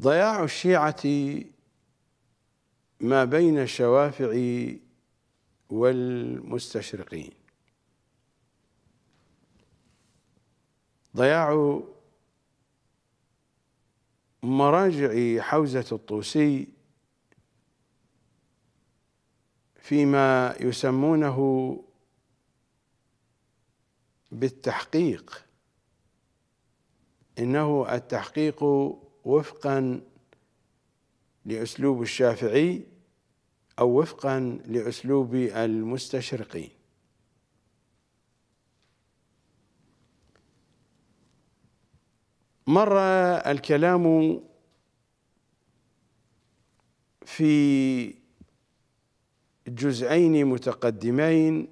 ضياع الشيعة ما بين الشوافع والمستشرقين ضياع مراجع حوزة الطوسي فيما يسمونه بالتحقيق إنه التحقيق وفقا لأسلوب الشافعي أو وفقا لأسلوب المستشرقين مر الكلام في جزئين متقدمين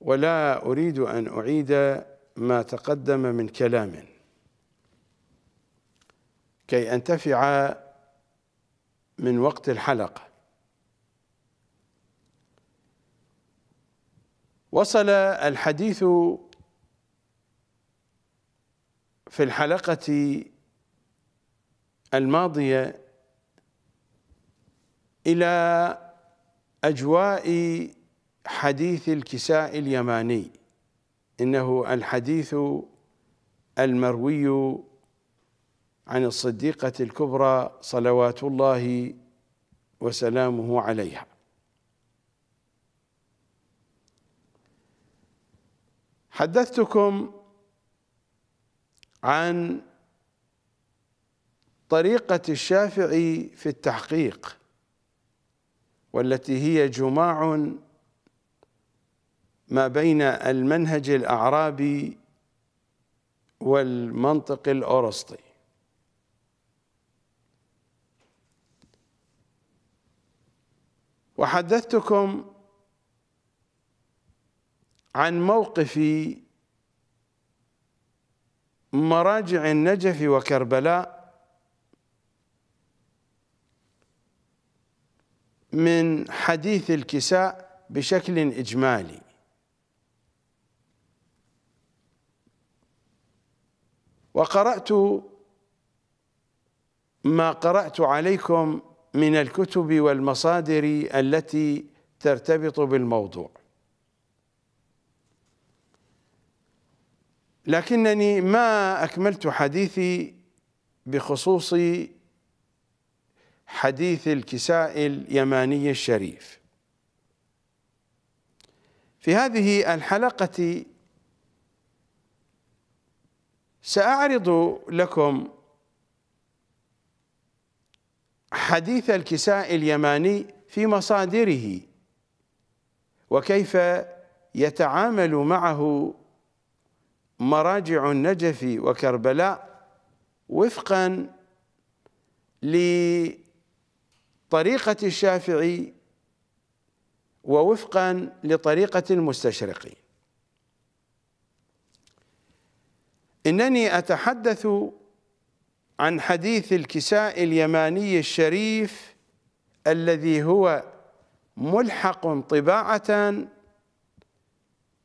ولا أريد أن أعيد ما تقدم من كلام كي أنتفع من وقت الحلقة وصل الحديث في الحلقة الماضية إلى أجواء حديث الكساء اليماني إنه الحديث المروي عن الصديقة الكبرى صلوات الله وسلامه عليها حدثتكم عن طريقة الشافعي في التحقيق والتي هي جماع ما بين المنهج الأعرابي والمنطق الأرسطي وحدثتكم عن موقف مراجع النجف وكربلاء من حديث الكساء بشكل إجمالي وقرأت ما قرأت عليكم من الكتب والمصادر التي ترتبط بالموضوع لكنني ما أكملت حديثي بخصوص حديث الكساء اليماني الشريف في هذه الحلقة سأعرض لكم حديث الكساء اليماني في مصادره وكيف يتعامل معه مراجع النجف وكربلاء وفقا لطريقة الشافعي ووفقا لطريقة المستشرق إنني أتحدث عن حديث الكساء اليماني الشريف الذي هو ملحق طباعة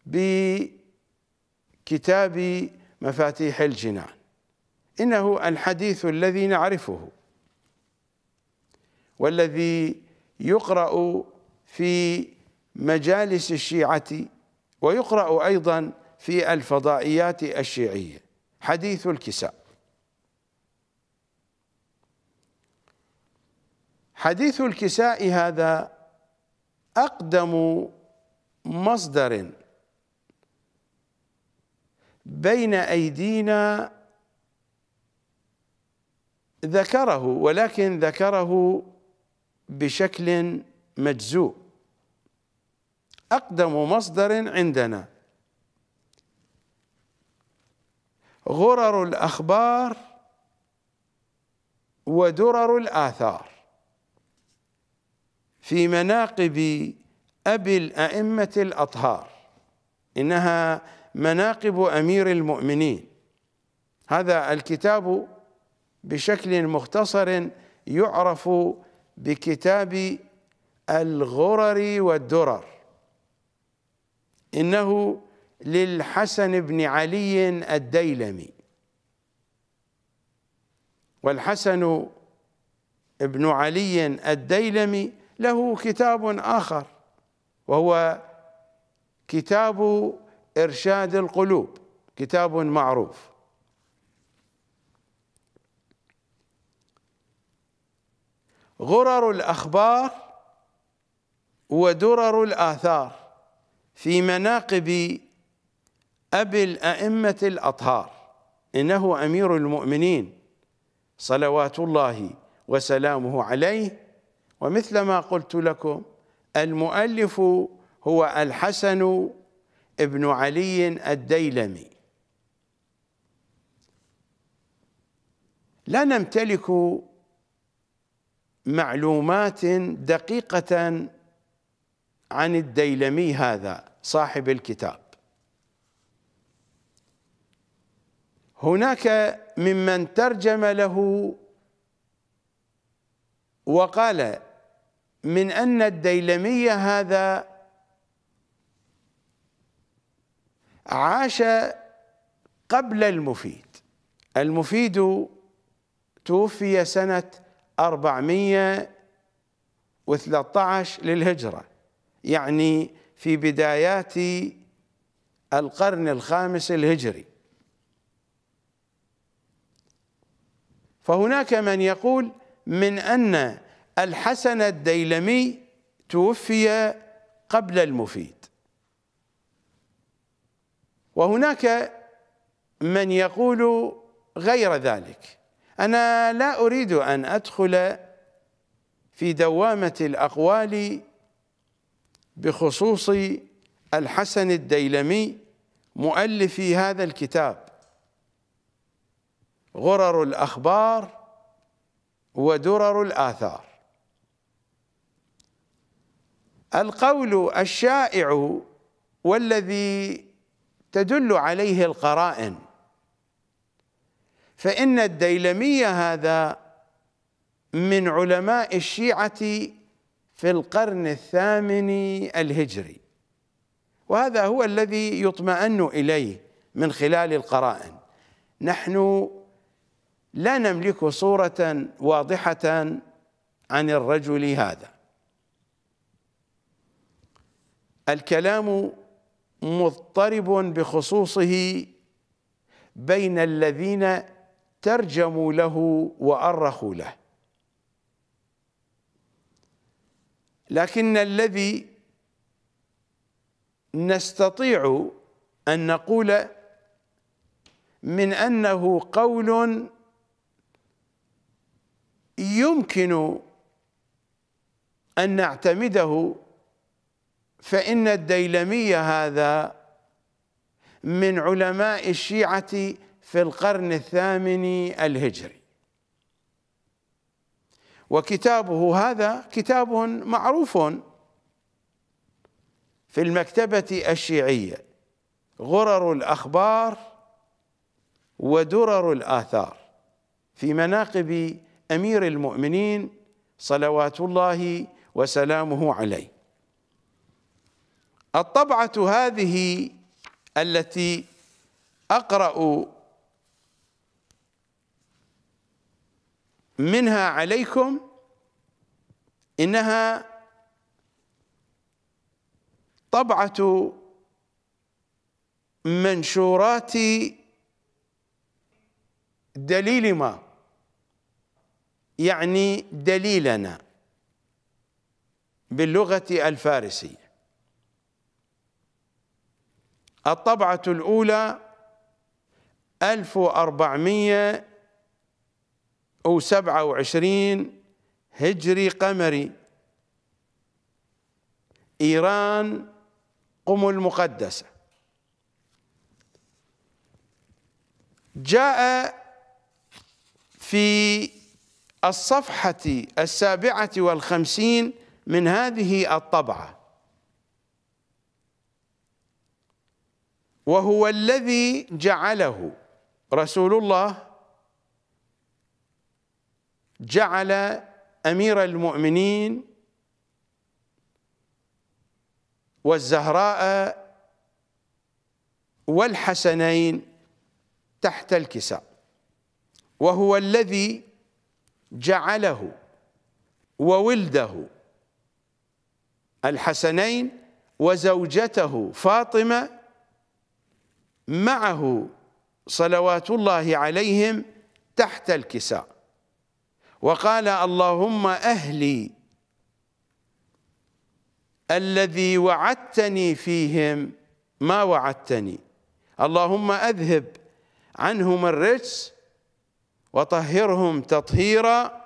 بكتاب مفاتيح الجنان إنه الحديث الذي نعرفه والذي يقرأ في مجالس الشيعة ويقرأ أيضا في الفضائيات الشيعية حديث الكساء حديث الكساء هذا أقدم مصدر بين أيدينا ذكره ولكن ذكره بشكل مجزوء أقدم مصدر عندنا غرر الأخبار ودرر الآثار في مناقب أبي الأئمة الأطهار إنها مناقب أمير المؤمنين هذا الكتاب بشكل مختصر يعرف بكتاب الغرر والدرر إنه للحسن بن علي الديلمي والحسن بن علي الديلمي له كتاب آخر وهو كتاب إرشاد القلوب كتاب معروف غرر الأخبار ودرر الآثار في مناقب أبي الأئمة الأطهار إنه أمير المؤمنين صلوات الله وسلامه عليه ومثل ما قلت لكم المؤلف هو الحسن ابن علي الديلمي لا نمتلك معلومات دقيقة عن الديلمي هذا صاحب الكتاب هناك ممن ترجم له وقال من أن الديلمية هذا عاش قبل المفيد المفيد توفي سنة 413 للهجرة يعني في بدايات القرن الخامس الهجري فهناك من يقول من أن الحسن الديلمي توفي قبل المفيد وهناك من يقول غير ذلك أنا لا أريد أن أدخل في دوامة الأقوال بخصوص الحسن الديلمي مؤلف هذا الكتاب غرر الأخبار ودرر الآثار القول الشائع والذي تدل عليه القرائن فإن الديلمي هذا من علماء الشيعة في القرن الثامن الهجري وهذا هو الذي يطمئن إليه من خلال القرائن نحن لا نملك صورة واضحة عن الرجل هذا الكلام مضطرب بخصوصه بين الذين ترجموا له وأرخوا له لكن الذي نستطيع أن نقول من أنه قول يمكن أن نعتمده فإن الديلمي هذا من علماء الشيعة في القرن الثامن الهجري وكتابه هذا كتاب معروف في المكتبة الشيعية غرر الأخبار ودرر الآثار في مناقب أمير المؤمنين صلوات الله وسلامه عليه الطبعة هذه التي أقرأ منها عليكم إنها طبعة منشورات دليل ما يعني دليلنا باللغة الفارسية الطبعة الأولى 1427 هجري قمري إيران قم المقدسة جاء في الصفحة السابعة والخمسين من هذه الطبعة وهو الذي جعله رسول الله جعل امير المؤمنين والزهراء والحسنين تحت الكساء وهو الذي جعله وولده الحسنين وزوجته فاطمه معه صلوات الله عليهم تحت الكساء وقال اللهم أهلي الذي وعدتني فيهم ما وعدتني اللهم أذهب عنهم الرجس وطهرهم تطهيرا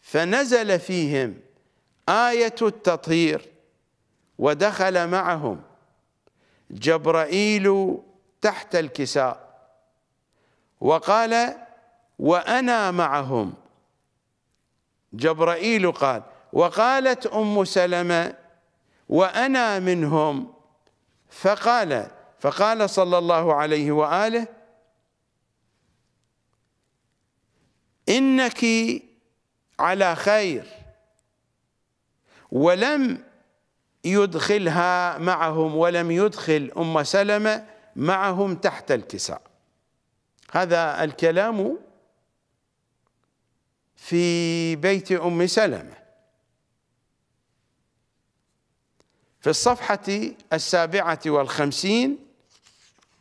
فنزل فيهم آية التطهير ودخل معهم جبرائيل تحت الكساء وقال وأنا معهم جبرائيل قال وقالت أم سلمة وأنا منهم فقال فقال صلى الله عليه وآله إنك على خير ولم يدخلها معهم ولم يدخل أم سلمة معهم تحت الكساء هذا الكلام في بيت أم سلمة في الصفحة السابعة والخمسين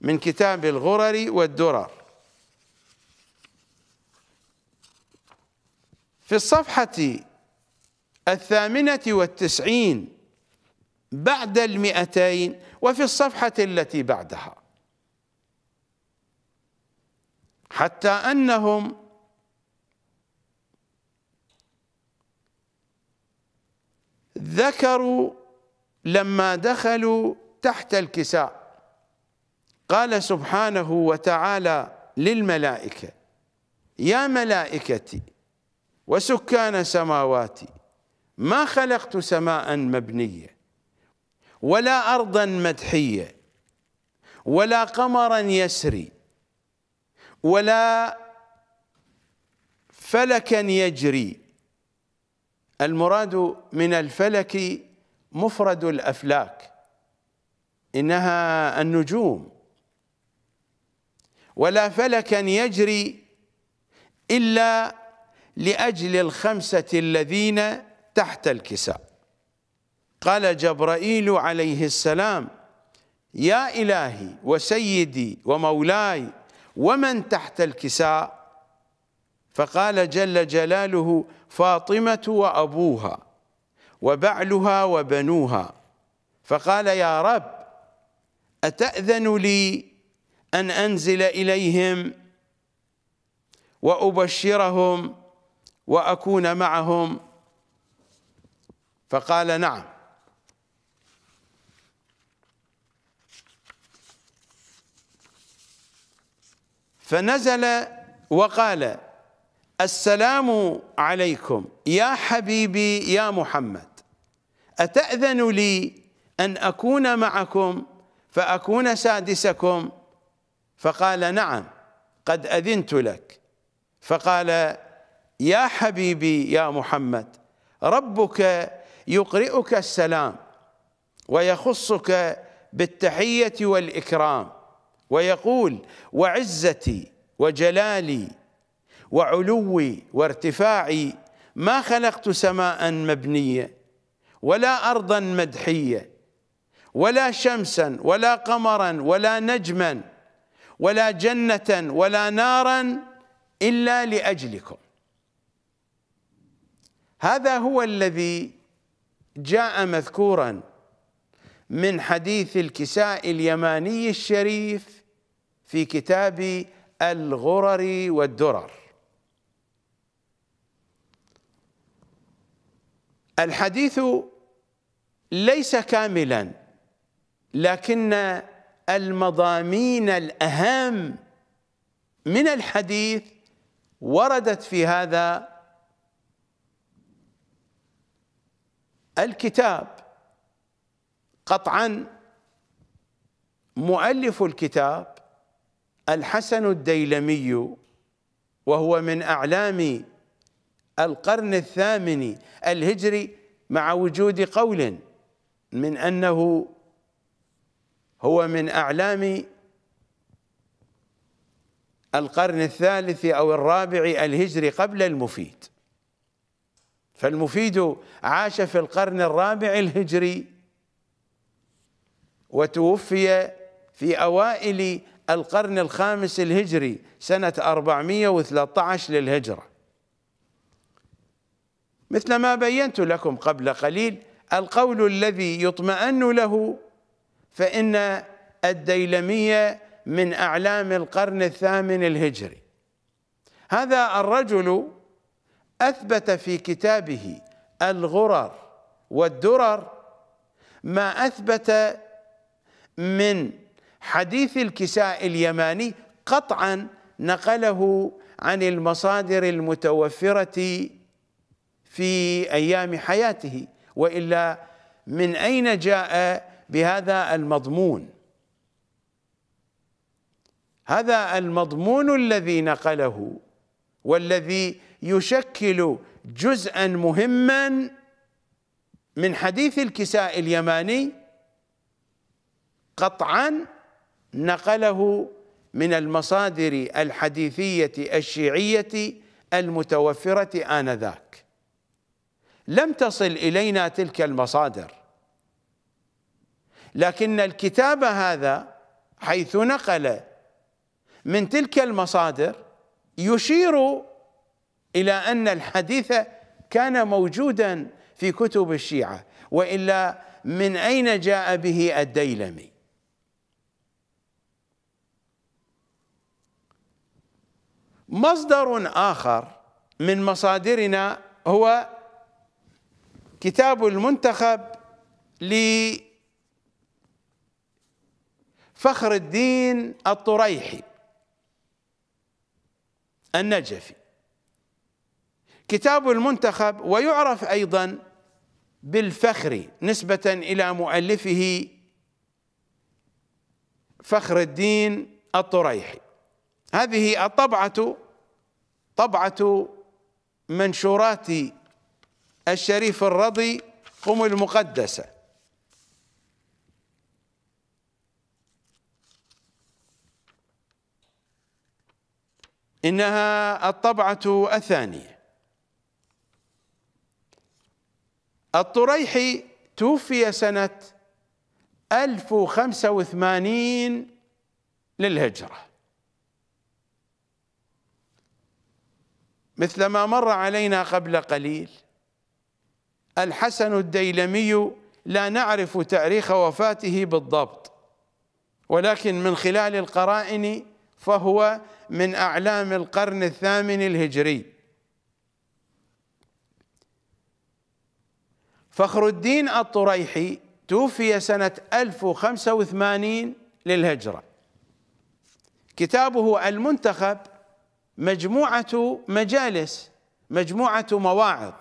من كتاب الغرر والدرر في الصفحة الثامنة والتسعين بعد المئتين وفي الصفحة التي بعدها حتى أنهم ذكروا لما دخلوا تحت الكساء قال سبحانه وتعالى للملائكة يا ملائكتي وسكان سماواتي ما خلقت سماء مبنيه ولا أرضا مدحية ولا قمرا يسري ولا فلكا يجري المراد من الفلك مفرد الأفلاك إنها النجوم ولا فلكا يجري إلا لأجل الخمسة الذين تحت الكساء قال جبرائيل عليه السلام يا إلهي وسيدي ومولاي ومن تحت الكساء فقال جل جلاله فاطمة وأبوها وبعلها وبنوها فقال يا رب أتأذن لي أن أنزل إليهم وأبشرهم وأكون معهم فقال نعم فنزل وقال السلام عليكم يا حبيبي يا محمد أتأذن لي أن أكون معكم فأكون سادسكم فقال نعم قد أذنت لك فقال يا حبيبي يا محمد ربك يقرئك السلام ويخصك بالتحية والإكرام ويقول وعزتي وجلالي وعلوي وارتفاعي ما خلقت سماء مبنيه ولا ارضا مدحيه ولا شمسا ولا قمرا ولا نجما ولا جنه ولا نارا الا لاجلكم هذا هو الذي جاء مذكورا من حديث الكساء اليماني الشريف في كتاب الغرر والدرر الحديث ليس كاملا لكن المضامين الأهم من الحديث وردت في هذا الكتاب قطعا مؤلف الكتاب الحسن الديلمي وهو من أعلام القرن الثامن الهجري مع وجود قول من أنه هو من أعلام القرن الثالث أو الرابع الهجري قبل المفيد فالمفيد عاش في القرن الرابع الهجري وتوفي في أوائل القرن الخامس الهجري سنة 413 للهجرة مثل ما بينت لكم قبل قليل القول الذي يطمئن له فإن الديلمية من أعلام القرن الثامن الهجري هذا الرجل أثبت في كتابه الغرر والدرر ما أثبت من حديث الكساء اليماني قطعا نقله عن المصادر المتوفرة في أيام حياته وإلا من أين جاء بهذا المضمون هذا المضمون الذي نقله والذي يشكل جزءا مهما من حديث الكساء اليماني قطعا نقله من المصادر الحديثية الشيعية المتوفرة آنذاك لم تصل إلينا تلك المصادر لكن الكتاب هذا حيث نقل من تلك المصادر يشير إلى أن الحديث كان موجودا في كتب الشيعة وإلا من أين جاء به الديلمي مصدر آخر من مصادرنا هو كتاب المنتخب لفخر الدين الطريحي النجفي كتاب المنتخب ويعرف أيضا بالفخر نسبة إلى مؤلفه فخر الدين الطريحي هذه الطبعة طبعة منشورات الشريف الرضي قم المقدسة إنها الطبعة الثانية الطريحي توفي سنة 1085 للهجرة مثل ما مر علينا قبل قليل الحسن الديلمي لا نعرف تاريخ وفاته بالضبط ولكن من خلال القرائن فهو من أعلام القرن الثامن الهجري فخر الدين الطريحي توفي سنة 1085 للهجرة كتابه المنتخب مجموعة مجالس مجموعة مواعظ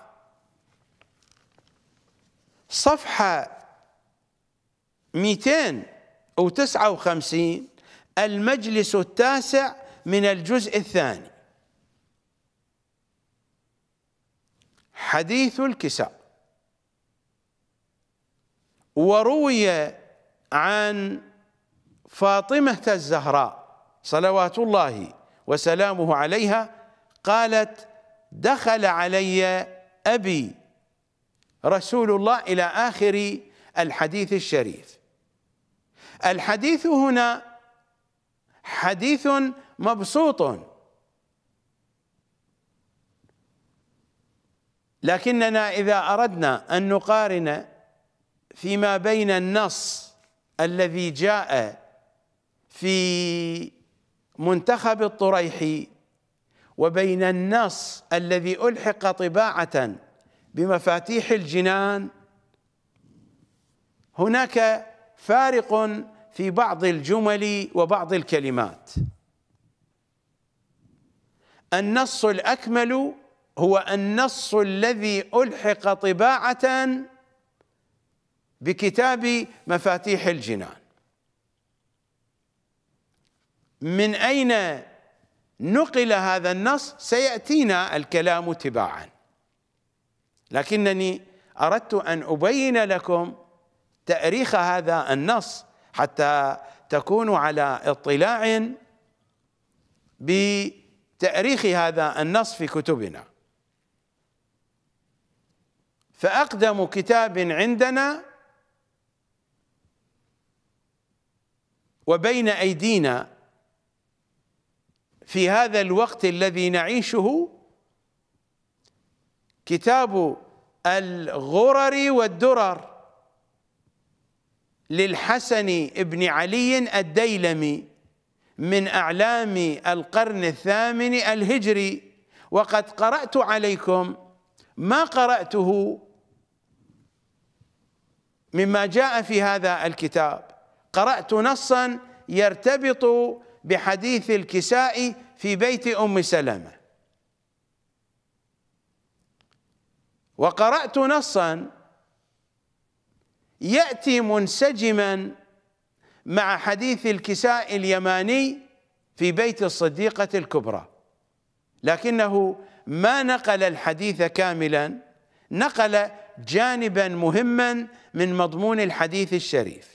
صفحة 259 المجلس التاسع من الجزء الثاني حديث الكساء وروي عن فاطمة الزهراء صلوات الله وسلامه عليها قالت دخل علي أبي رسول الله إلى آخر الحديث الشريف الحديث هنا حديث مبسوط لكننا إذا أردنا أن نقارن فيما بين النص الذي جاء في منتخب الطريحي وبين النص الذي ألحق طباعة بمفاتيح الجنان هناك فارق في بعض الجمل وبعض الكلمات النص الأكمل هو النص الذي ألحق طباعة بكتاب مفاتيح الجنان من أين نقل هذا النص سيأتينا الكلام تباعا لكنني أردت أن أبين لكم تأريخ هذا النص حتى تكونوا على اطلاع بتأريخ هذا النص في كتبنا فأقدم كتاب عندنا وبين أيدينا في هذا الوقت الذي نعيشه كتاب الغرر والدرر للحسن بن علي الديلمي من أعلام القرن الثامن الهجري وقد قرأت عليكم ما قرأته مما جاء في هذا الكتاب قرأت نصا يرتبط بحديث الكساء في بيت أم سلمة وقرأت نصا يأتي منسجما مع حديث الكساء اليماني في بيت الصديقة الكبرى لكنه ما نقل الحديث كاملا نقل جانبا مهما من مضمون الحديث الشريف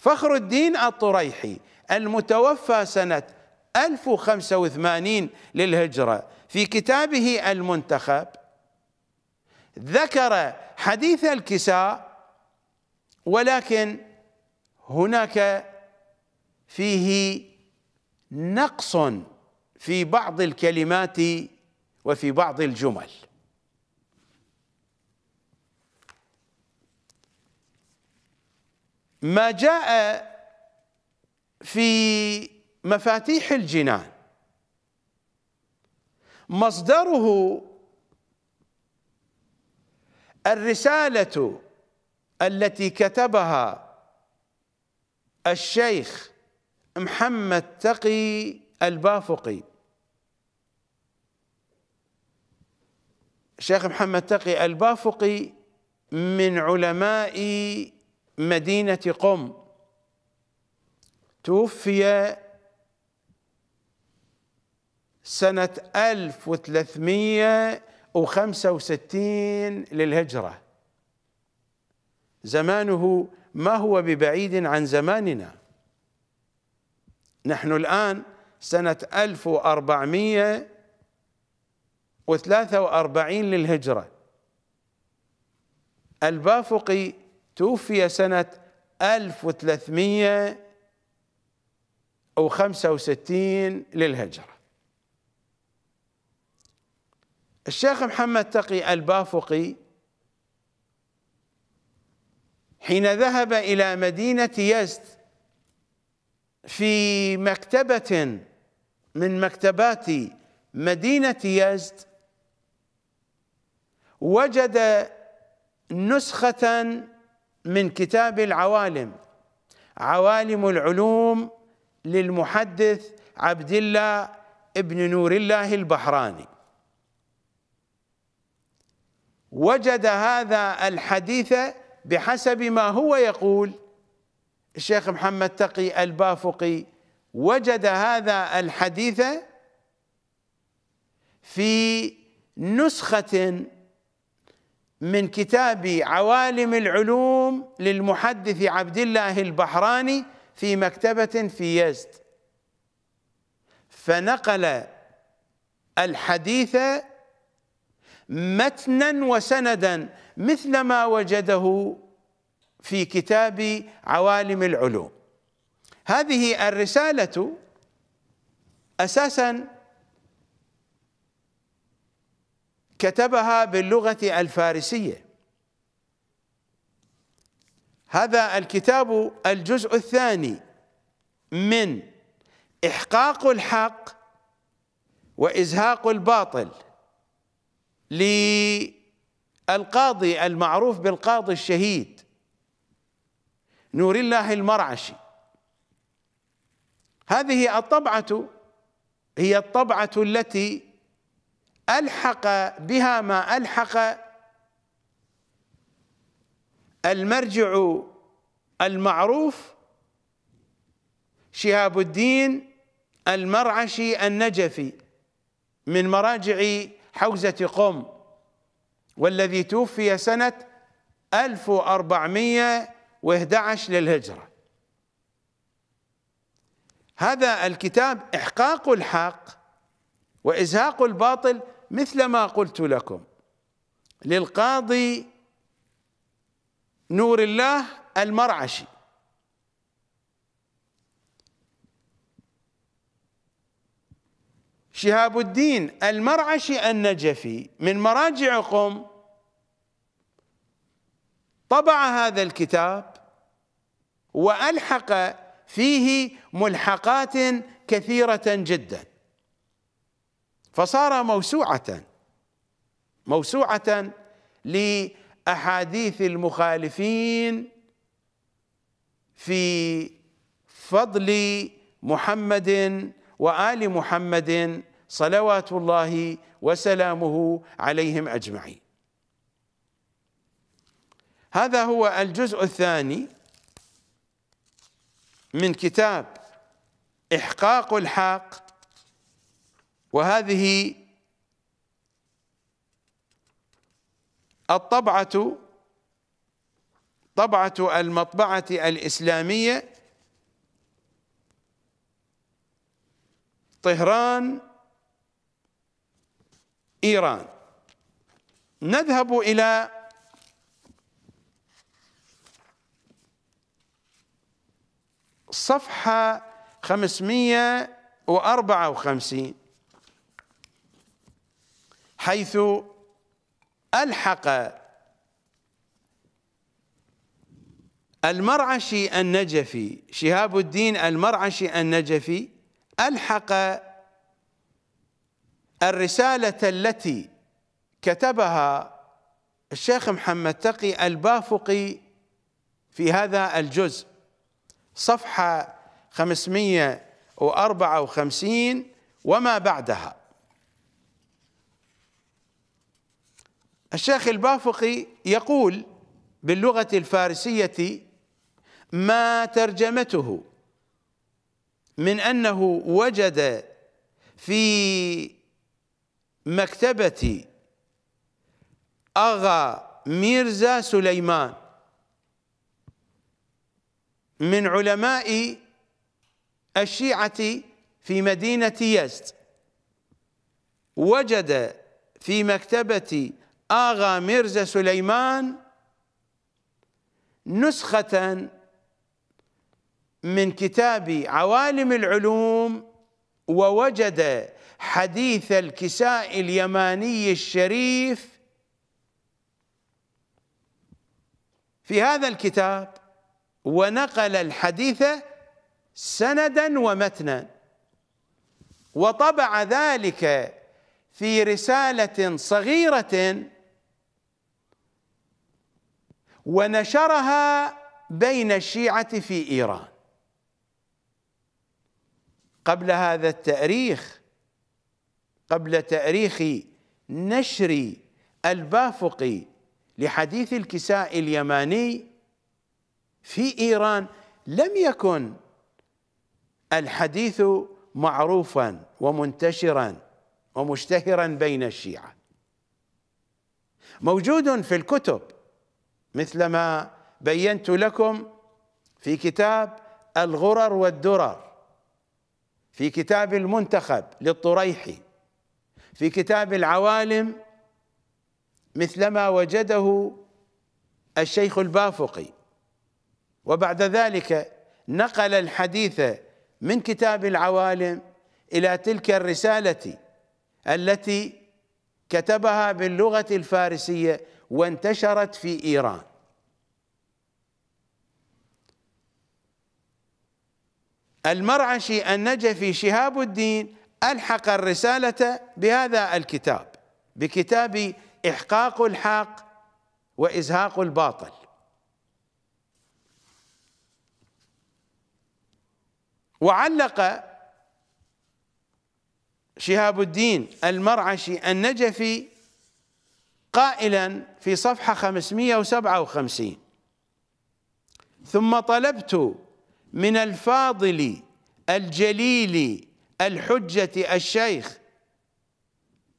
فخر الدين الطريحي المتوفى سنة 1085 للهجرة في كتابه المنتخب ذكر حديث الكساء ولكن هناك فيه نقص في بعض الكلمات وفي بعض الجمل ما جاء في مفاتيح الجنان مصدره الرسالة التي كتبها الشيخ محمد تقي البافقي الشيخ محمد تقي البافقي من علماء مدينة قم توفي سنة 1365 للهجرة زمانه ما هو ببعيد عن زماننا نحن الآن سنة 1443 للهجرة البافقي توفي سنة 1365 للهجرة الشيخ محمد تقي البافقي حين ذهب إلى مدينة يزد في مكتبة من مكتبات مدينة يزد وجد نسخة من كتاب العوالم عوالم العلوم للمحدث عبد الله ابن نور الله البحراني وجد هذا الحديث بحسب ما هو يقول الشيخ محمد تقي البافقي وجد هذا الحديث في نسخة من كتاب عوالم العلوم للمحدث عبد الله البحراني في مكتبة في يزد فنقل الحديث متنا وسندا مثل ما وجده في كتاب عوالم العلوم هذه الرسالة أساساً كتبها باللغة الفارسية هذا الكتاب الجزء الثاني من إحقاق الحق وإزهاق الباطل للقاضي المعروف بالقاضي الشهيد نور الله المرعشي هذه الطبعة هي الطبعة التي ألحق بها ما ألحق المرجع المعروف شهاب الدين المرعشي النجفي من مراجع حوزة قم والذي توفي سنة 1411 للهجرة هذا الكتاب إحقاق الحق وإزهاق الباطل مثل ما قلت لكم للقاضي نور الله المرعشي شهاب الدين المرعشي النجفي من مراجعكم طبع هذا الكتاب والحق فيه ملحقات كثيره جدا فصار موسوعة موسوعة لأحاديث المخالفين في فضل محمد وآل محمد صلوات الله وسلامه عليهم أجمعين هذا هو الجزء الثاني من كتاب إحقاق الحق وهذه الطبعة طبعة المطبعة الإسلامية طهران إيران نذهب إلى صفحة خمسمية وأربعة وخمسين حيث ألحق المرعشي النجفي شهاب الدين المرعشي النجفي ألحق الرسالة التي كتبها الشيخ محمد تقي البافقي في هذا الجزء صفحة 554 وما بعدها الشيخ البافقي يقول باللغة الفارسية ما ترجمته من أنه وجد في مكتبة أغا ميرزا سليمان من علماء الشيعة في مدينة يزد وجد في مكتبة آغا ميرزا سليمان نسخة من كتاب عوالم العلوم ووجد حديث الكساء اليماني الشريف في هذا الكتاب ونقل الحديث سندا ومتنا وطبع ذلك في رسالة صغيرة ونشرها بين الشيعة في إيران قبل هذا التأريخ قبل تأريخ نشر البافقي لحديث الكساء اليماني في إيران لم يكن الحديث معروفا ومنتشرا ومشتهرا بين الشيعة موجود في الكتب مثل ما بينت لكم في كتاب الغرر والدرر في كتاب المنتخب للطريحي في كتاب العوالم مثلما وجده الشيخ البافقي وبعد ذلك نقل الحديث من كتاب العوالم الى تلك الرساله التي كتبها باللغه الفارسيه وانتشرت في إيران المرعشي النجفي شهاب الدين ألحق الرسالة بهذا الكتاب بكتاب إحقاق الحق وإزهاق الباطل وعلق شهاب الدين المرعشي النجفي قائلا في صفحة 557 ثم طلبت من الفاضل الجليل الحجة الشيخ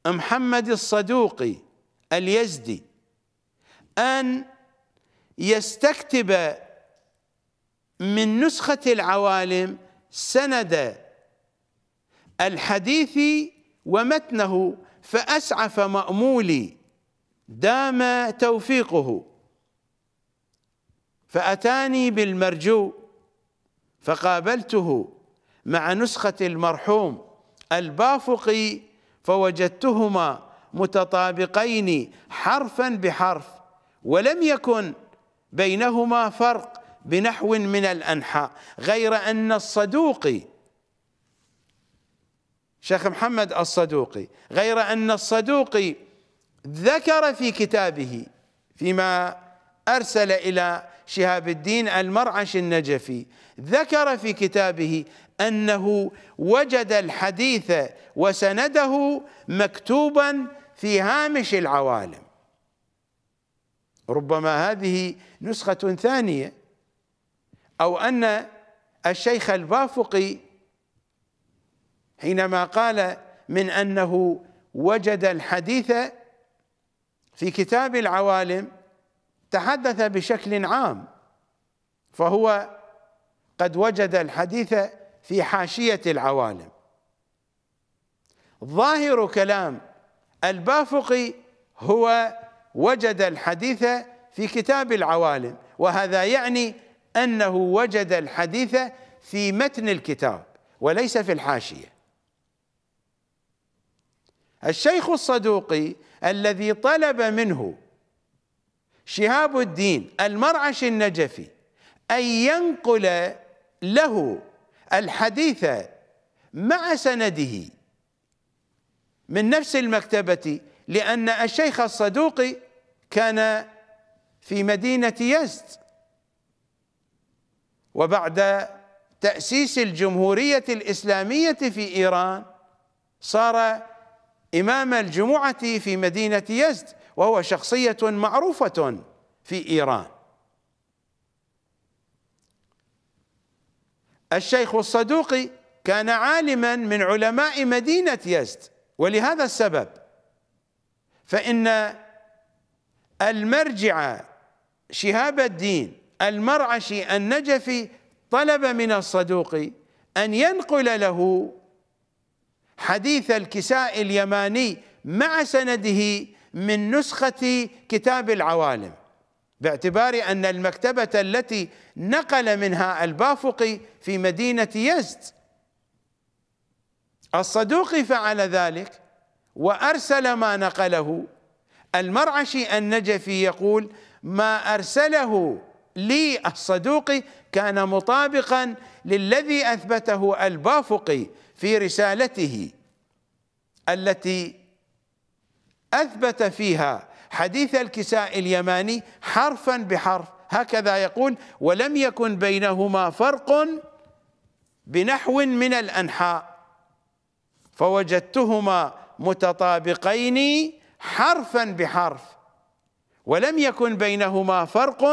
محمد الصدوق اليزدي أن يستكتب من نسخة العوالم سند الحديث ومتنه فأسعف مأمولي دام توفيقه فأتاني بالمرجو فقابلته مع نسخة المرحوم البافقي فوجدتهما متطابقين حرفا بحرف ولم يكن بينهما فرق بنحو من الأنحاء غير أن الصدوقي شيخ محمد الصدوقي غير أن الصدوقي ذكر في كتابه فيما أرسل إلى شهاب الدين المرعش النجفي ذكر في كتابه أنه وجد الحديث وسنده مكتوبا في هامش العوالم ربما هذه نسخة ثانية أو أن الشيخ البافقي حينما قال من أنه وجد الحديث في كتاب العوالم تحدث بشكل عام فهو قد وجد الحديث في حاشية العوالم ظاهر كلام البافقي هو وجد الحديث في كتاب العوالم وهذا يعني أنه وجد الحديث في متن الكتاب وليس في الحاشية الشيخ الصدوقي الذي طلب منه شهاب الدين المرعش النجفي أن ينقل له الحديث مع سنده من نفس المكتبة لأن الشيخ الصدوقي كان في مدينة يزد وبعد تأسيس الجمهورية الإسلامية في إيران صار إمام الجمعة في مدينة يزد وهو شخصية معروفة في إيران الشيخ الصدوقي كان عالما من علماء مدينة يزد ولهذا السبب فإن المرجع شهاب الدين المرعشي النجفي طلب من الصدوقي أن ينقل له حديث الكساء اليماني مع سنده من نسخة كتاب العوالم باعتبار أن المكتبة التي نقل منها البافقي في مدينة يزد الصدوقي فعل ذلك وأرسل ما نقله المرعشي النجفي يقول ما أرسله لي الصدوقي كان مطابقا للذي أثبته البافقي في رسالته التي أثبت فيها حديث الكساء اليماني حرفا بحرف هكذا يقول ولم يكن بينهما فرق بنحو من الأنحاء فوجدتهما متطابقين حرفا بحرف ولم يكن بينهما فرق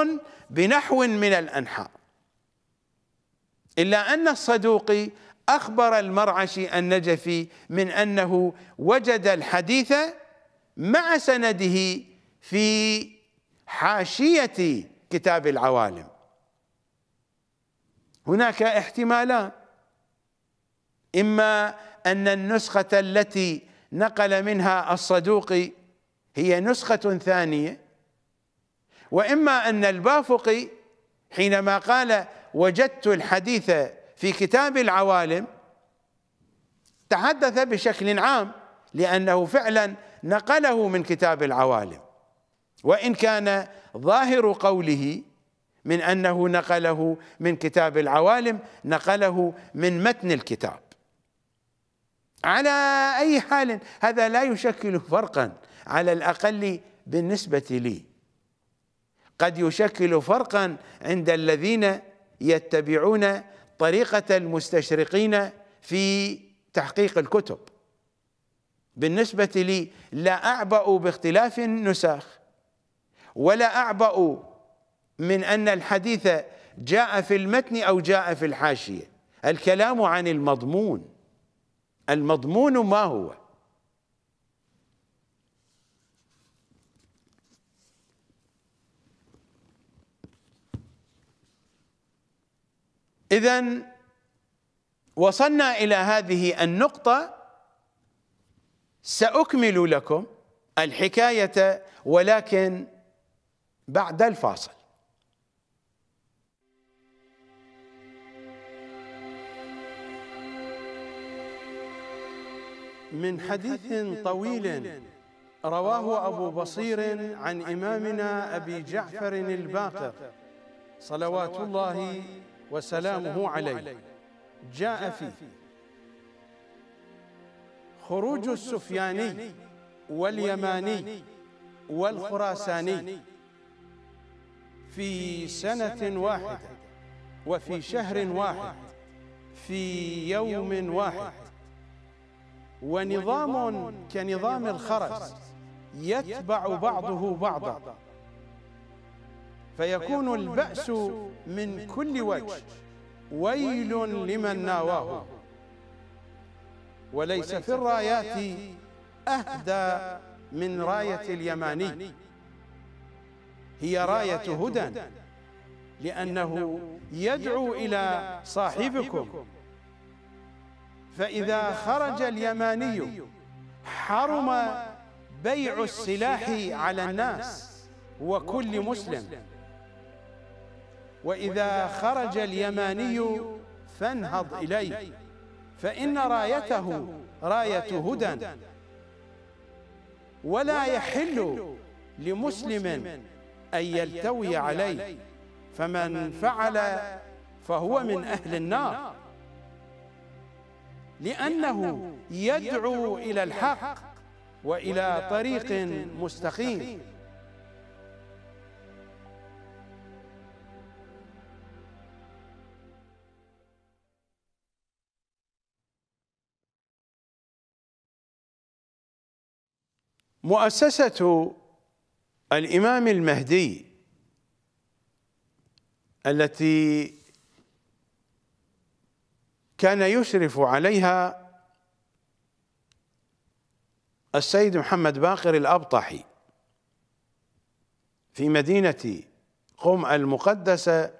بنحو من الأنحاء إلا أن الصدوقي أخبر المرعشي النجفي من أنه وجد الحديث مع سنده في حاشية كتاب العوالم هناك احتمالان إما أن النسخة التي نقل منها الصدوقي هي نسخة ثانية وإما أن البافقي حينما قال وجدت الحديث في كتاب العوالم تحدث بشكل عام لأنه فعلا نقله من كتاب العوالم وإن كان ظاهر قوله من أنه نقله من كتاب العوالم نقله من متن الكتاب على أي حال هذا لا يشكل فرقا على الأقل بالنسبة لي قد يشكل فرقا عند الذين يتبعون طريقة المستشرقين في تحقيق الكتب بالنسبة لي لا أعبأ باختلاف النسخ ولا أعبأ من أن الحديث جاء في المتن أو جاء في الحاشية الكلام عن المضمون المضمون ما هو؟ اذا وصلنا الى هذه النقطه ساكمل لكم الحكايه ولكن بعد الفاصل من حديث طويل رواه أبو بصير عن إمامنا أبي جعفر الباقر صلوات الله وسلامه عليه جاء فيه خروج السفياني واليماني والخراساني في سنة واحدة وفي شهر واحد في يوم واحد ونظام كنظام الخرس يتبع بعضه بعضا فيكون البأس من كل وجه ويل لمن ناواه وليس في الرايات أهدى من راية اليماني هي راية هدى لأنه يدعو إلى صاحبكم فإذا خرج اليماني حرم بيع السلاح على الناس وكل مسلم وإذا خرج اليماني فانهض إليه فإن رايته راية هدى ولا يحل لمسلم أن يلتوي عليه فمن فعل فهو من أهل النار لأنه يدعو إلى الحق وإلى طريق مستقيم مؤسسة الإمام المهدي التي كان يشرف عليها السيد محمد باقر الأبطحي في مدينة قم المقدسة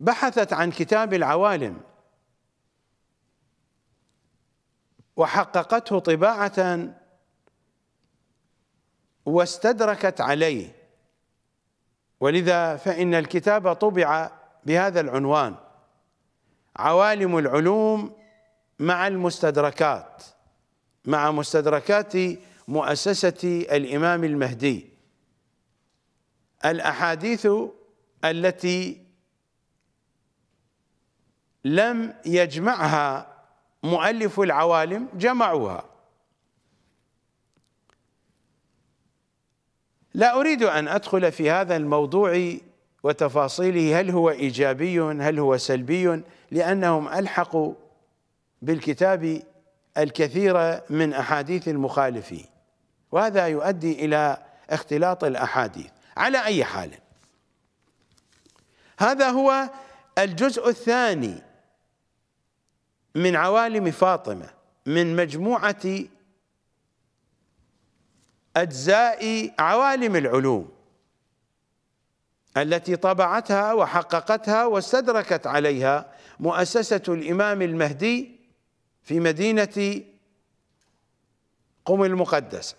بحثت عن كتاب العوالم وحققته طباعة واستدركت عليه ولذا فإن الكتاب طبع بهذا العنوان عوالم العلوم مع المستدركات مع مستدركات مؤسسة الإمام المهدي الأحاديث التي لم يجمعها مؤلف العوالم جمعوها لا أريد أن أدخل في هذا الموضوع وتفاصيله هل هو إيجابي هل هو سلبي لأنهم ألحقوا بالكتاب الكثير من أحاديث المخالفين وهذا يؤدي إلى اختلاط الأحاديث على أي حال هذا هو الجزء الثاني من عوالم فاطمة من مجموعة أجزاء عوالم العلوم التي طبعتها وحققتها واستدركت عليها مؤسسة الإمام المهدي في مدينة قم المقدسة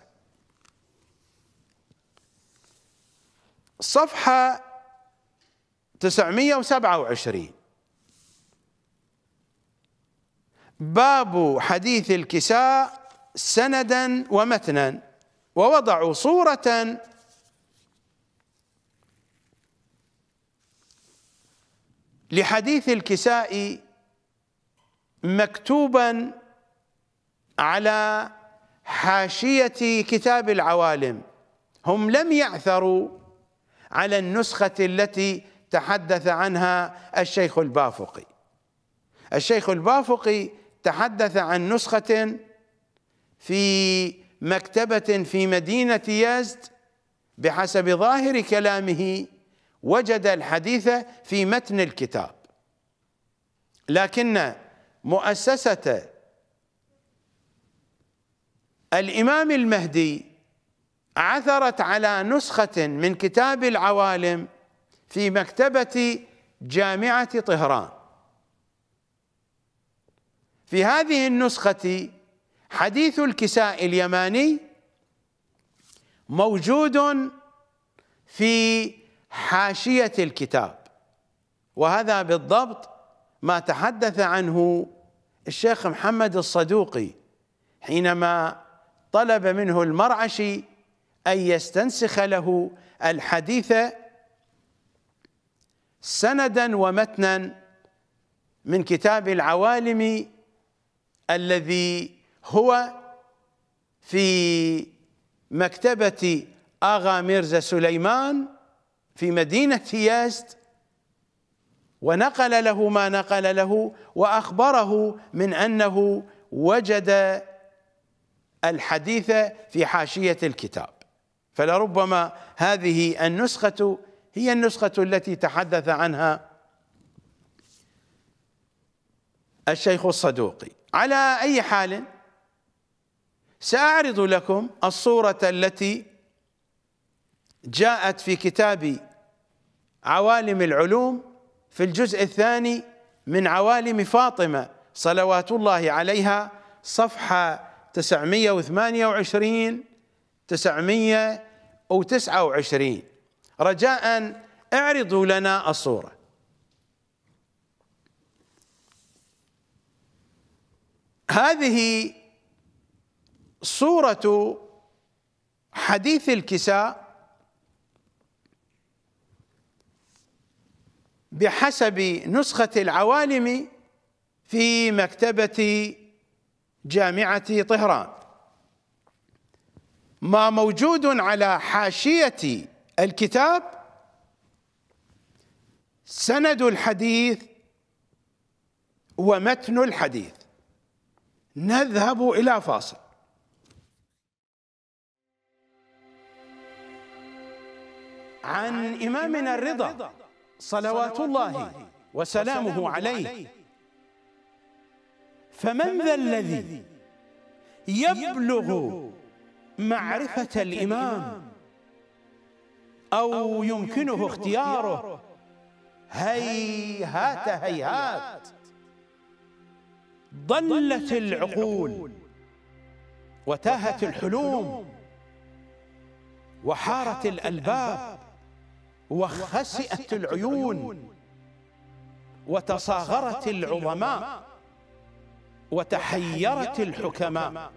صفحة 927 باب حديث الكساء سندا ومتنا ووضعوا صورة لحديث الكساء مكتوبا على حاشية كتاب العوالم هم لم يعثروا على النسخة التي تحدث عنها الشيخ البافقي الشيخ البافقي تحدث عن نسخة في مكتبة في مدينة يزد بحسب ظاهر كلامه وجد الحديث في متن الكتاب لكن مؤسسة الإمام المهدي عثرت على نسخة من كتاب العوالم في مكتبة جامعة طهران في هذه النسخة حديث الكساء اليماني موجود في حاشية الكتاب وهذا بالضبط ما تحدث عنه الشيخ محمد الصدوقي حينما طلب منه المرعشي أن يستنسخ له الحديث سندا ومتنا من كتاب العوالم الذي هو في مكتبة آغا ميرزا سليمان في مدينة يزد ونقل له ما نقل له وأخبره من أنه وجد الحديث في حاشية الكتاب فلربما هذه النسخة هي النسخة التي تحدث عنها الشيخ الصدوقي على أي حال سأعرض لكم الصورة التي جاءت في كتاب عوالم العلوم في الجزء الثاني من عوالم فاطمة صلوات الله عليها صفحة 928 929 رجاء اعرضوا لنا الصوره هذه صورة حديث الكساء بحسب نسخة العوالم في مكتبة جامعة طهران ما موجود على حاشية الكتاب سند الحديث ومتن الحديث نذهب إلى فاصل عن إمامنا الرضا صلوات الله وسلامه عليه فمن ذا الذي يبلغ معرفة الإمام أو يمكنه اختياره هيهات هيهات ضلت العقول وتاهت الحلوم وحارت الألباب وخسئت العيون وتصاغرت العظماء وتحيرت الحكماء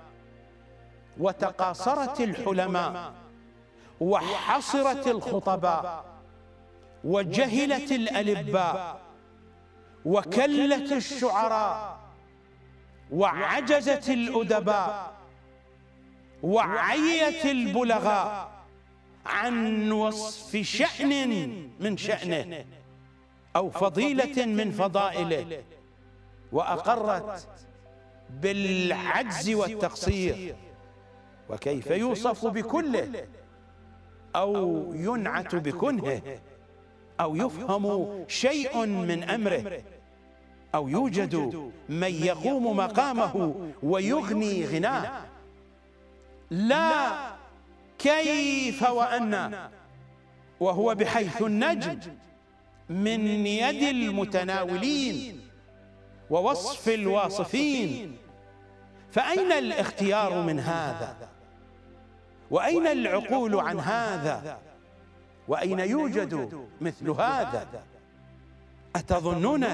وتقاصرت الحلماء وحصرت الخطباء وجهلت الألباء وكلت الشعراء وعجزت الأدباء وعيت البلغاء عن وصف شأن من شأنه أو فضيلة من فضائله وأقرت بالعجز والتقصير وكيف يوصف بكله أو ينعت بكنهه أو يفهم شيء من أمره أو يوجد من يقوم مقامه ويغني غناه لا كيف وأن وهو بحيث النجم من يد المتناولين ووصف الواصفين فأين الاختيار من هذا وأين العقول عن هذا وأين يوجد مثل هذا أتظنون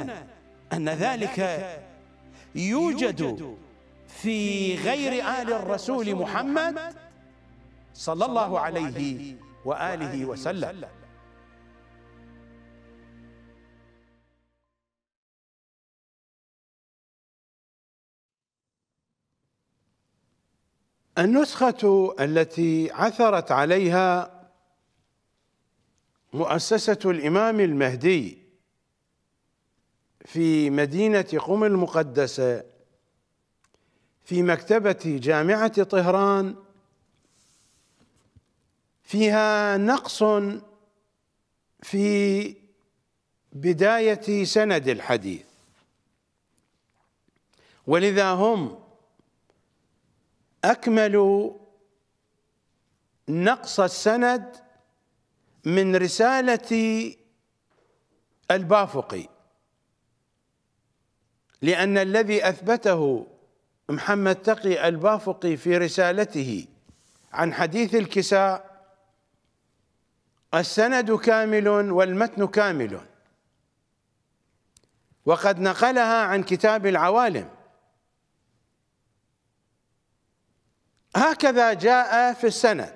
أن ذلك يوجد في غير آل الرسول محمد صلى الله عليه وآله وسلم النسخة التي عثرت عليها مؤسسة الإمام المهدي في مدينة قم المقدسة في مكتبة جامعة طهران فيها نقص في بداية سند الحديث ولذا هم أكملوا نقص السند من رسالة البافقي لأن الذي أثبته محمد تقي البافقي في رسالته عن حديث الكساء السند كامل والمتن كامل وقد نقلها عن كتاب العوالم هكذا جاء في السند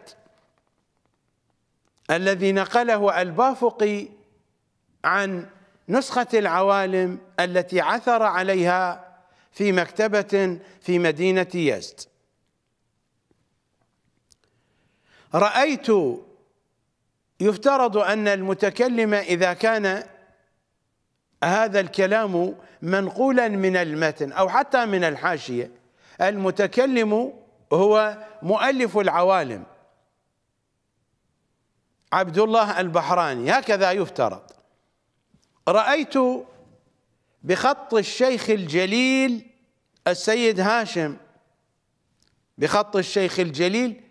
الذي نقله البافقي عن نسخة العوالم التي عثر عليها في مكتبة في مدينة يزد رأيت يفترض أن المتكلم إذا كان هذا الكلام منقولا من المتن أو حتى من الحاشية المتكلم هو مؤلف العوالم عبد الله البحراني هكذا يفترض رأيت بخط الشيخ الجليل السيد هاشم بخط الشيخ الجليل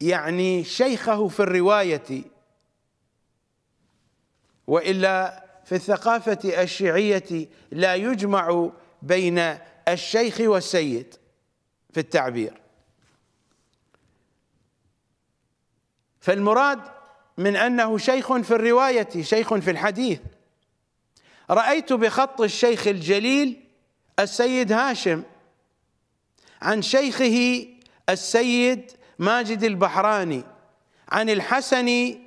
يعني شيخه في الرواية وإلا في الثقافة الشيعية لا يجمع بين الشيخ والسيد في التعبير فالمراد من أنه شيخ في الرواية شيخ في الحديث رأيت بخط الشيخ الجليل السيد هاشم عن شيخه السيد ماجد البحراني عن الحسن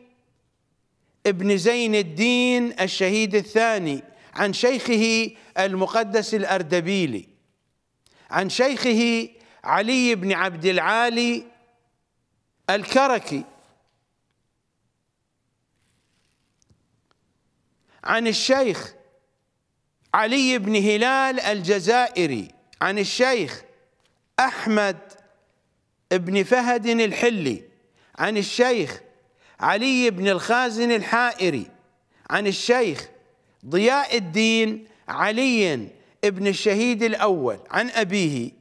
ابن زين الدين الشهيد الثاني عن شيخه المقدس الأردبيلي عن شيخه علي بن عبد العالي الكركي عن الشيخ علي بن هلال الجزائري عن الشيخ أحمد بن فهد الحلي عن الشيخ علي بن الخازن الحائري عن الشيخ ضياء الدين علي بن الشهيد الأول عن أبيه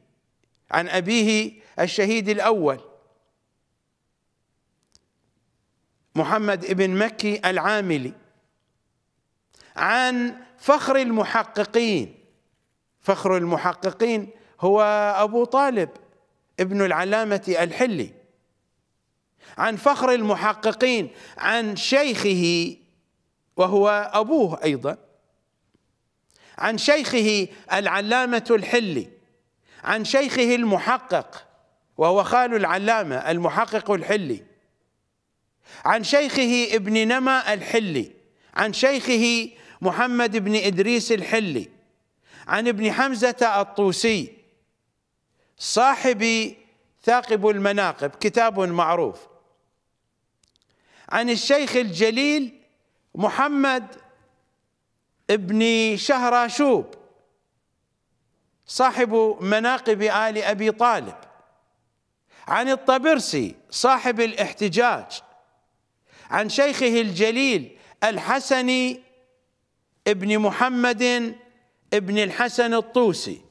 عن أبيه الشهيد الأول محمد بن مكي العاملي عن فخر المحققين فخر المحققين هو أبو طالب ابن العلامة الحلي عن فخر المحققين عن شيخه وهو أبوه أيضا عن شيخه العلامة الحلي عن شيخه المحقق وهو خال العلامة المحقق الحلي عن شيخه ابن نما الحلي عن شيخه محمد بن إدريس الحلي عن ابن حمزة الطوسي صاحب ثاقب المناقب كتاب معروف عن الشيخ الجليل محمد ابن شهراشوب صاحب مناقب آل أبي طالب عن الطبرسي صاحب الاحتجاج عن شيخه الجليل الحسني ابن محمد ابن الحسن الطوسي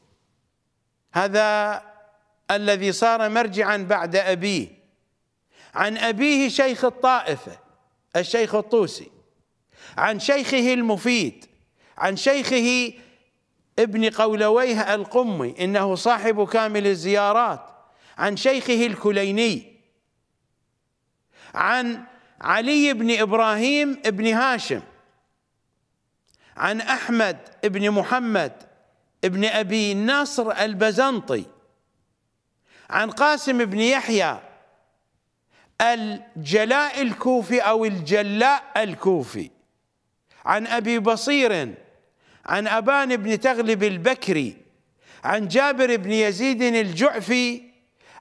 هذا الذي صار مرجعا بعد أبيه عن أبيه شيخ الطائفة الشيخ الطوسي عن شيخه المفيد عن شيخه ابن قولويه القمي إنه صاحب كامل الزيارات عن شيخه الكليني عن علي بن إبراهيم بن هاشم عن أحمد بن محمد بن أبي النصر البزنطي عن قاسم بن يحيى الجلاء الكوفي أو الجلاء الكوفي عن أبي بصير عن أبان بن تغلب البكري عن جابر بن يزيد الجعفي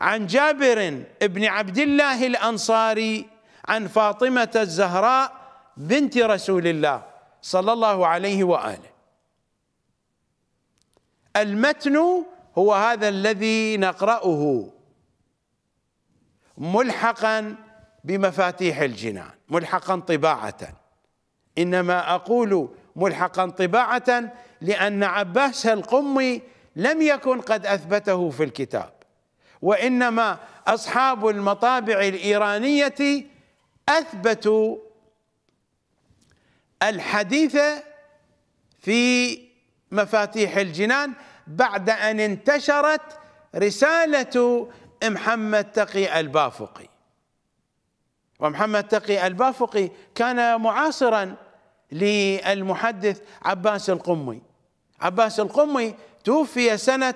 عن جابر بن عبد الله الأنصاري عن فاطمة الزهراء بنت رسول الله صلى الله عليه واله المتن هو هذا الذي نقراه ملحقا بمفاتيح الجنان ملحقا طباعه انما اقول ملحقا طباعه لان عباس القمي لم يكن قد اثبته في الكتاب وانما اصحاب المطابع الايرانيه اثبتوا الحديث في مفاتيح الجنان بعد أن انتشرت رسالة محمد تقي البافقي ومحمد تقي البافقي كان معاصرا للمحدث عباس القمي عباس القمي توفي سنة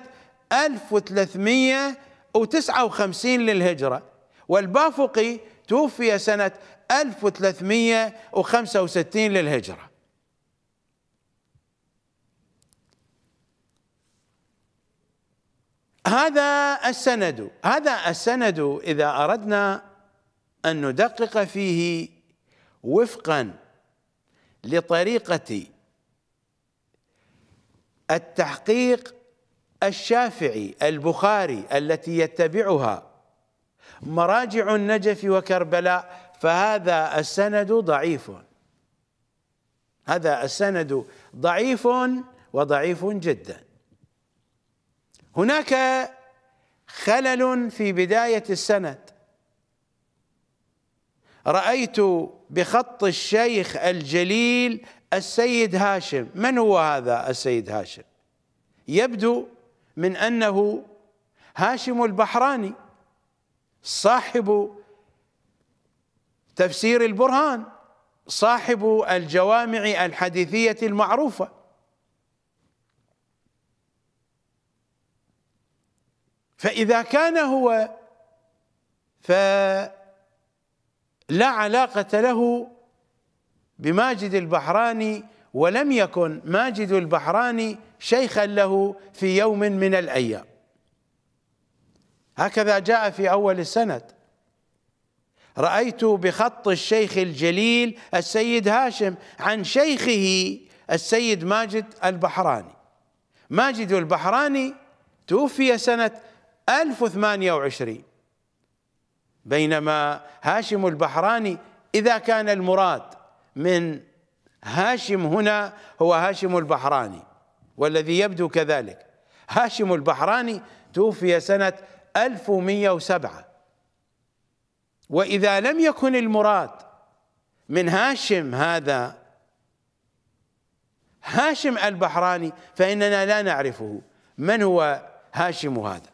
1359 للهجرة والبافقي توفي سنة 1365 للهجرة هذا السند هذا السند إذا أردنا أن ندقق فيه وفقا لطريقة التحقيق الشافعي البخاري التي يتبعها مراجع النجف وكربلاء فهذا السند ضعيف هذا السند ضعيف وضعيف جدا هناك خلل في بداية السند رأيت بخط الشيخ الجليل السيد هاشم من هو هذا السيد هاشم يبدو من أنه هاشم البحراني صاحب تفسير البرهان صاحب الجوامع الحديثية المعروفة فإذا كان هو فلا علاقة له بماجد البحراني ولم يكن ماجد البحراني شيخا له في يوم من الأيام هكذا جاء في أول السند رأيت بخط الشيخ الجليل السيد هاشم عن شيخه السيد ماجد البحراني ماجد البحراني توفي سنة 1028 بينما هاشم البحراني إذا كان المراد من هاشم هنا هو هاشم البحراني والذي يبدو كذلك هاشم البحراني توفي سنة 1107 وإذا لم يكن المراد من هاشم هذا هاشم البحراني فإننا لا نعرفه من هو هاشم هذا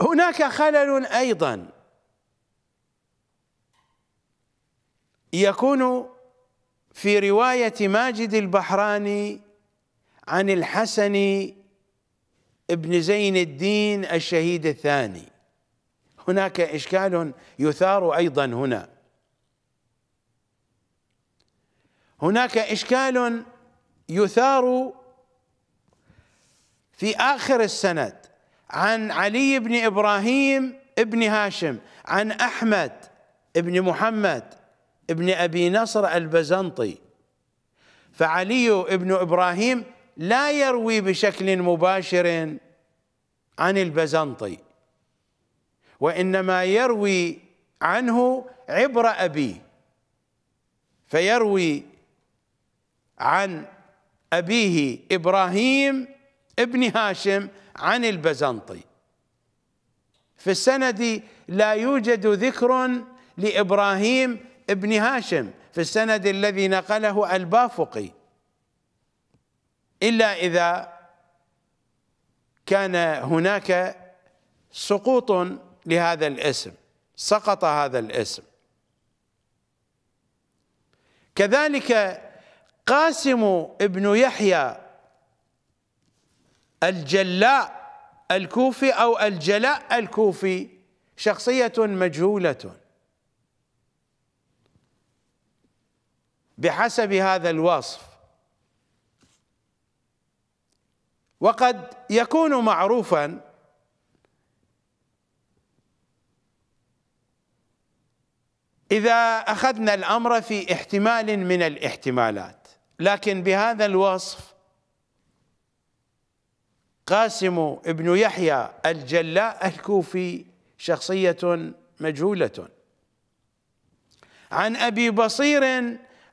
هناك خلل أيضا يكون في رواية ماجد البحراني عن الحسن بن زين الدين الشهيد الثاني هناك إشكال يثار أيضا هنا هناك إشكال يثار في آخر السند عن علي بن إبراهيم ابن هاشم عن أحمد ابن محمد ابن أبي نصر البزنطي فعلي ابن إبراهيم لا يروي بشكل مباشر عن البزنطي وإنما يروي عنه عبر أبيه فيروي عن أبيه إبراهيم ابن هاشم عن البزنطي في السند لا يوجد ذكر لإبراهيم ابن هاشم في السند الذي نقله البافقي إلا إذا كان هناك سقوط لهذا الاسم سقط هذا الاسم كذلك قاسم ابن يحيى الجلاء الكوفي أو الجلاء الكوفي شخصية مجهولة بحسب هذا الوصف وقد يكون معروفا اذا اخذنا الامر في احتمال من الاحتمالات لكن بهذا الوصف قاسم ابن يحيى الجلاء الكوفي شخصيه مجهوله عن ابي بصير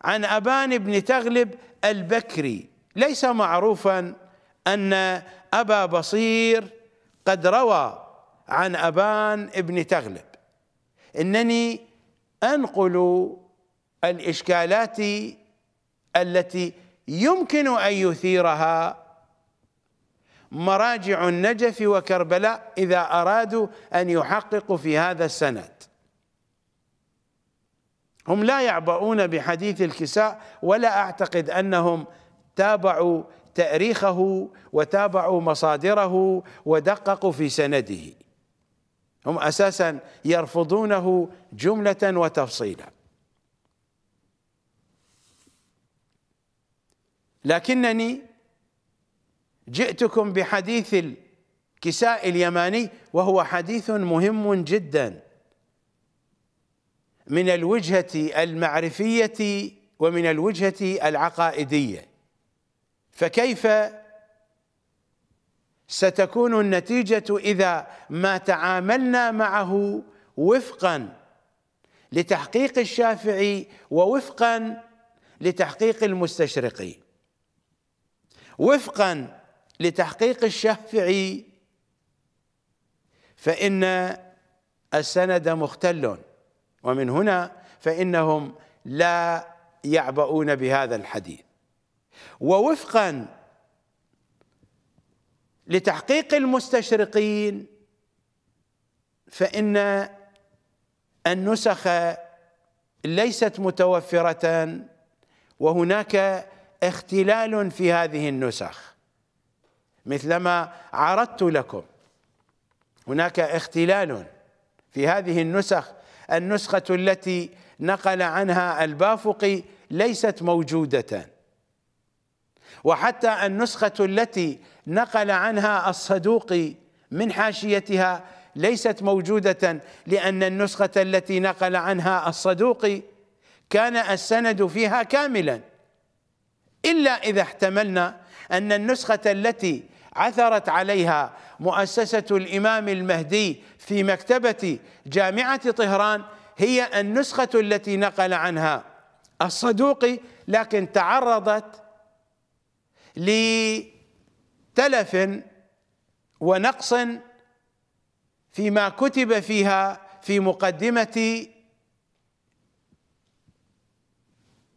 عن أبان بن تغلب البكري ليس معروفا أن أبا بصير قد روى عن أبان بن تغلب إنني أنقل الإشكالات التي يمكن أن يثيرها مراجع النجف وكربلاء إذا أرادوا أن يحققوا في هذا السند هم لا يعبؤون بحديث الكساء ولا أعتقد أنهم تابعوا تأريخه وتابعوا مصادره ودققوا في سنده هم أساسا يرفضونه جملة وتفصيلا لكنني جئتكم بحديث الكساء اليماني وهو حديث مهم جداً من الوجهة المعرفية ومن الوجهة العقائدية فكيف ستكون النتيجة إذا ما تعاملنا معه وفقا لتحقيق الشافعي ووفقا لتحقيق المستشرقي وفقا لتحقيق الشافعي فإن السند مختلٌ ومن هنا فإنهم لا يعبؤون بهذا الحديث ووفقا لتحقيق المستشرقين فإن النسخ ليست متوفرة وهناك اختلال في هذه النسخ مثلما عرضت لكم هناك اختلال في هذه النسخ النسخة التي نقل عنها البافقي ليست موجودة وحتى النسخة التي نقل عنها الصدوقي من حاشيتها ليست موجودة لأن النسخة التي نقل عنها الصدوقي كان السند فيها كاملا إلا إذا احتملنا أن النسخة التي عثرت عليها مؤسسة الإمام المهدي في مكتبة جامعة طهران هي النسخة التي نقل عنها الصدوقي لكن تعرضت لتلف ونقص فيما كتب فيها في مقدمة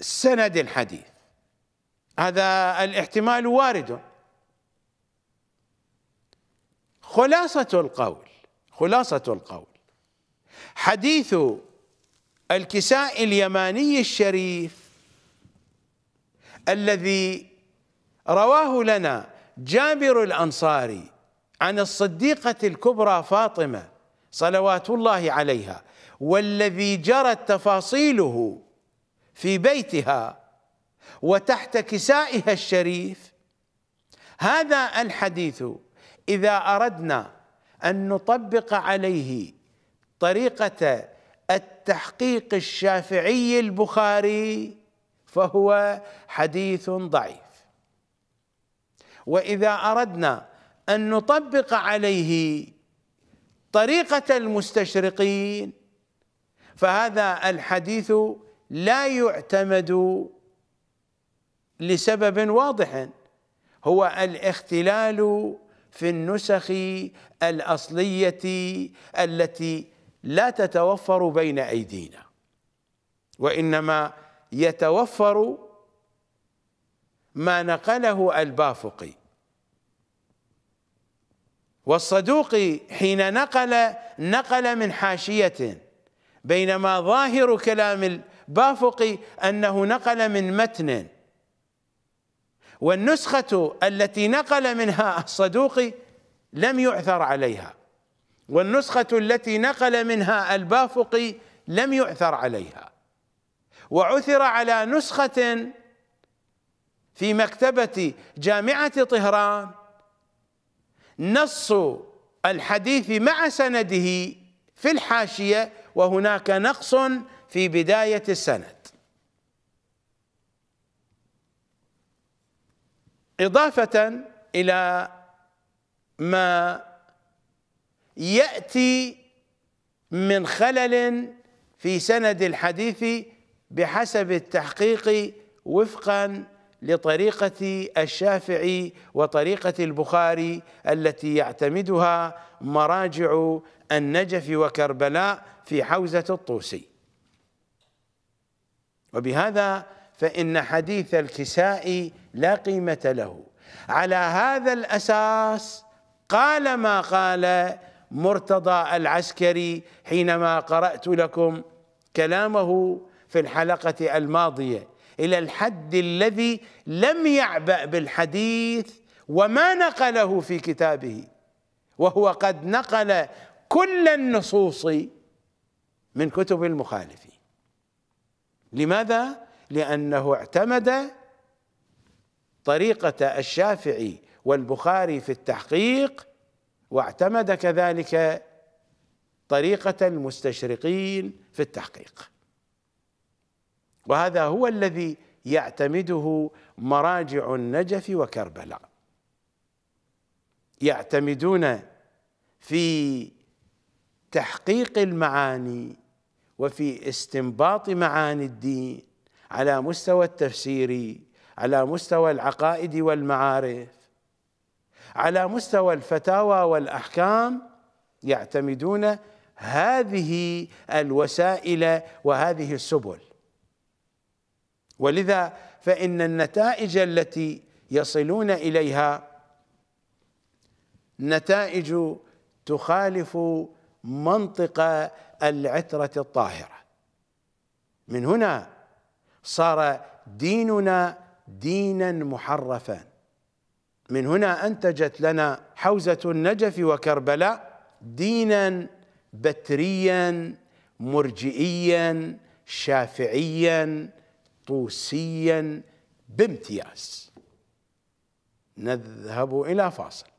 سند الحديث هذا الاحتمال وارد خلاصة القول خلاصة القول حديث الكساء اليماني الشريف الذي رواه لنا جابر الأنصاري عن الصديقة الكبرى فاطمة صلوات الله عليها والذي جرت تفاصيله في بيتها وتحت كسائها الشريف هذا الحديث اذا اردنا ان نطبق عليه طريقه التحقيق الشافعي البخاري فهو حديث ضعيف واذا اردنا ان نطبق عليه طريقه المستشرقين فهذا الحديث لا يعتمد لسبب واضح هو الاختلال في النسخ الأصلية التي لا تتوفر بين أيدينا وإنما يتوفر ما نقله البافقي والصدوقي حين نقل نقل من حاشية بينما ظاهر كلام البافقي أنه نقل من متن والنسخة التي نقل منها الصدوقي لم يعثر عليها والنسخة التي نقل منها البافقي لم يعثر عليها وعثر على نسخة في مكتبة جامعة طهران نص الحديث مع سنده في الحاشية وهناك نقص في بداية السند إضافة إلى ما يأتي من خلل في سند الحديث بحسب التحقيق وفقا لطريقة الشافعي وطريقة البخاري التي يعتمدها مراجع النجف وكربلاء في حوزة الطوسي وبهذا فإن حديث الكساء لا قيمة له على هذا الأساس قال ما قال مرتضى العسكري حينما قرأت لكم كلامه في الحلقة الماضية إلى الحد الذي لم يعبأ بالحديث وما نقله في كتابه وهو قد نقل كل النصوص من كتب المخالفين لماذا؟ لأنه اعتمد طريقة الشافعي والبخاري في التحقيق واعتمد كذلك طريقة المستشرقين في التحقيق وهذا هو الذي يعتمده مراجع النجف وكربلاء يعتمدون في تحقيق المعاني وفي استنباط معاني الدين على مستوى التفسير على مستوى العقائد والمعارف على مستوى الفتاوى والأحكام يعتمدون هذه الوسائل وهذه السبل ولذا فإن النتائج التي يصلون إليها نتائج تخالف منطق العترة الطاهرة من هنا صار ديننا دينا محرفا من هنا أنتجت لنا حوزة النجف وكربلاء دينا بتريا مرجئيا شافعيا طوسيا بامتياز نذهب إلى فاصل